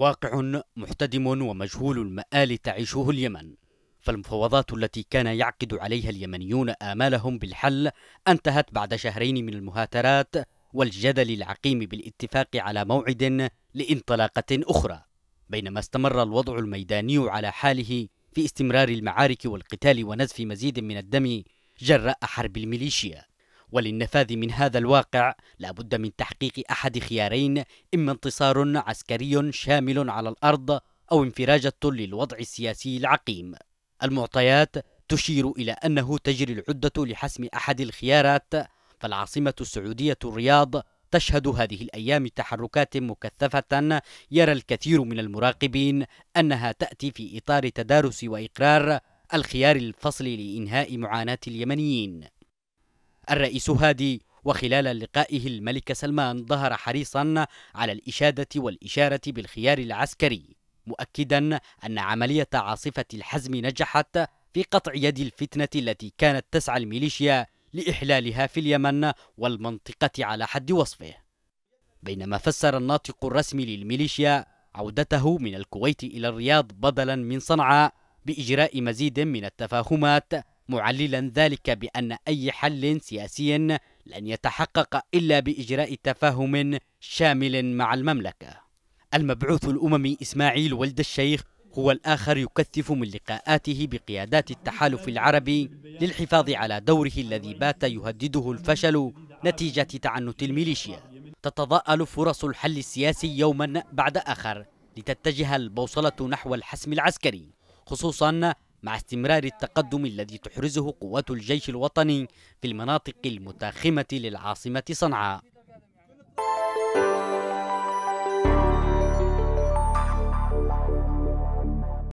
واقع محتدم ومجهول المآل تعيشه اليمن فالمفاوضات التي كان يعقد عليها اليمنيون آمالهم بالحل انتهت بعد شهرين من المهاترات والجدل العقيم بالاتفاق على موعد لانطلاقة أخرى بينما استمر الوضع الميداني على حاله في استمرار المعارك والقتال ونزف مزيد من الدم جراء حرب الميليشيا وللنفاذ من هذا الواقع لابد من تحقيق احد خيارين اما انتصار عسكري شامل على الارض او انفراجه للوضع السياسي العقيم المعطيات تشير الى انه تجري العده لحسم احد الخيارات فالعاصمه السعوديه الرياض تشهد هذه الايام تحركات مكثفه يرى الكثير من المراقبين انها تاتي في اطار تدارس واقرار الخيار الفصل لانهاء معاناه اليمنيين الرئيس هادي وخلال لقائه الملك سلمان ظهر حريصا على الإشادة والإشارة بالخيار العسكري مؤكدا أن عملية عاصفة الحزم نجحت في قطع يد الفتنة التي كانت تسعى الميليشيا لإحلالها في اليمن والمنطقة على حد وصفه بينما فسر الناطق الرسمي للميليشيا عودته من الكويت إلى الرياض بدلا من صنعاء بإجراء مزيد من التفاهمات معللا ذلك بأن أي حل سياسي لن يتحقق إلا بإجراء تفاهم شامل مع المملكة المبعوث الأممي إسماعيل ولد الشيخ هو الآخر يكثف من لقاءاته بقيادات التحالف العربي للحفاظ على دوره الذي بات يهدده الفشل نتيجة تعنت الميليشيا تتضاءل فرص الحل السياسي يوما بعد آخر لتتجه البوصلة نحو الحسم العسكري خصوصا مع استمرار التقدم الذي تحرزه قوات الجيش الوطني في المناطق المتاخمة للعاصمة صنعاء